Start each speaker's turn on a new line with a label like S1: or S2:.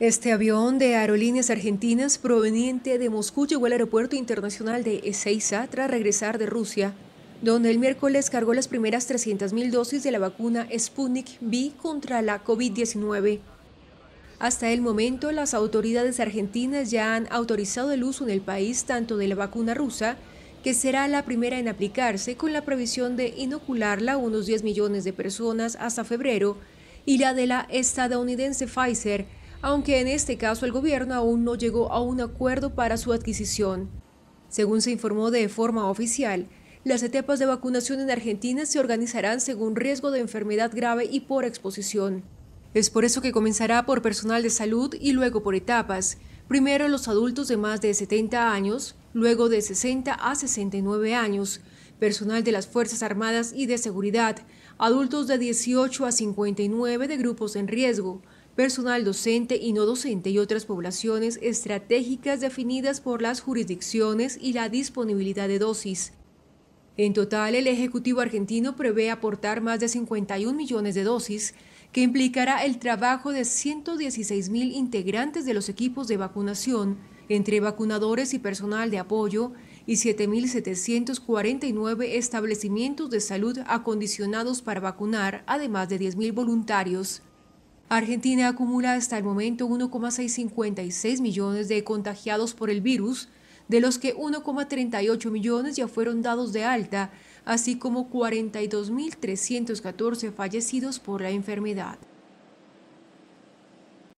S1: Este avión de Aerolíneas Argentinas proveniente de Moscú llegó al aeropuerto internacional de Ezeiza tras regresar de Rusia, donde el miércoles cargó las primeras 300.000 dosis de la vacuna Sputnik V contra la COVID-19. Hasta el momento, las autoridades argentinas ya han autorizado el uso en el país tanto de la vacuna rusa, que será la primera en aplicarse con la previsión de inocularla a unos 10 millones de personas hasta febrero, y la de la estadounidense Pfizer, aunque en este caso el gobierno aún no llegó a un acuerdo para su adquisición. Según se informó de forma oficial, las etapas de vacunación en Argentina se organizarán según riesgo de enfermedad grave y por exposición. Es por eso que comenzará por personal de salud y luego por etapas. Primero los adultos de más de 70 años, luego de 60 a 69 años, personal de las Fuerzas Armadas y de Seguridad, adultos de 18 a 59 de grupos en riesgo, personal docente y no docente y otras poblaciones estratégicas definidas por las jurisdicciones y la disponibilidad de dosis. En total, el Ejecutivo argentino prevé aportar más de 51 millones de dosis, que implicará el trabajo de 116 mil integrantes de los equipos de vacunación, entre vacunadores y personal de apoyo, y 7.749 establecimientos de salud acondicionados para vacunar, además de 10.000 voluntarios. Argentina acumula hasta el momento 1,656 millones de contagiados por el virus, de los que 1,38 millones ya fueron dados de alta, así como 42.314 fallecidos por la enfermedad.